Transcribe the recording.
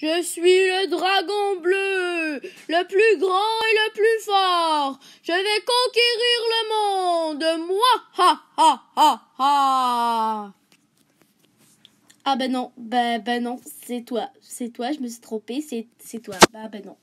Je suis le dragon bleu, le plus grand et le plus fort. Je vais conquérir le monde, moi. Ha ha ha ha. Ah ben non, ben ben non, c'est toi, c'est toi, je me suis trompée, c'est c'est toi. Bah ben non.